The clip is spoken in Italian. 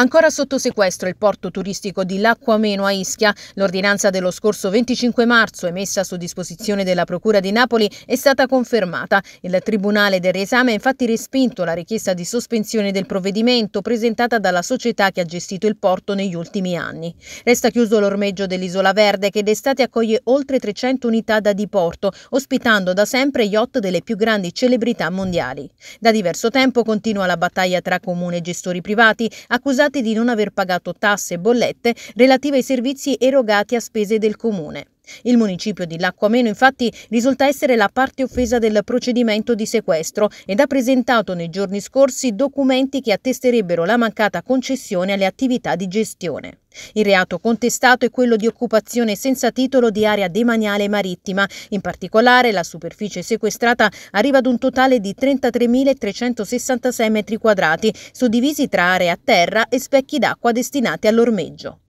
Ancora sotto sequestro il porto turistico di L'Acquameno a Ischia. L'ordinanza dello scorso 25 marzo emessa su disposizione della Procura di Napoli è stata confermata. Il Tribunale del Riesame ha infatti respinto la richiesta di sospensione del provvedimento presentata dalla società che ha gestito il porto negli ultimi anni. Resta chiuso l'ormeggio dell'Isola Verde che d'estate accoglie oltre 300 unità da diporto, ospitando da sempre yacht delle più grandi celebrità mondiali. Da diverso tempo continua la battaglia tra comune e gestori privati, accusati accusati di non aver pagato tasse e bollette relative ai servizi erogati a spese del comune. Il municipio di Lacquameno infatti risulta essere la parte offesa del procedimento di sequestro ed ha presentato nei giorni scorsi documenti che attesterebbero la mancata concessione alle attività di gestione. Il reato contestato è quello di occupazione senza titolo di area demaniale marittima. In particolare la superficie sequestrata arriva ad un totale di 33.366 m2, suddivisi tra aree a terra e specchi d'acqua destinati all'ormeggio.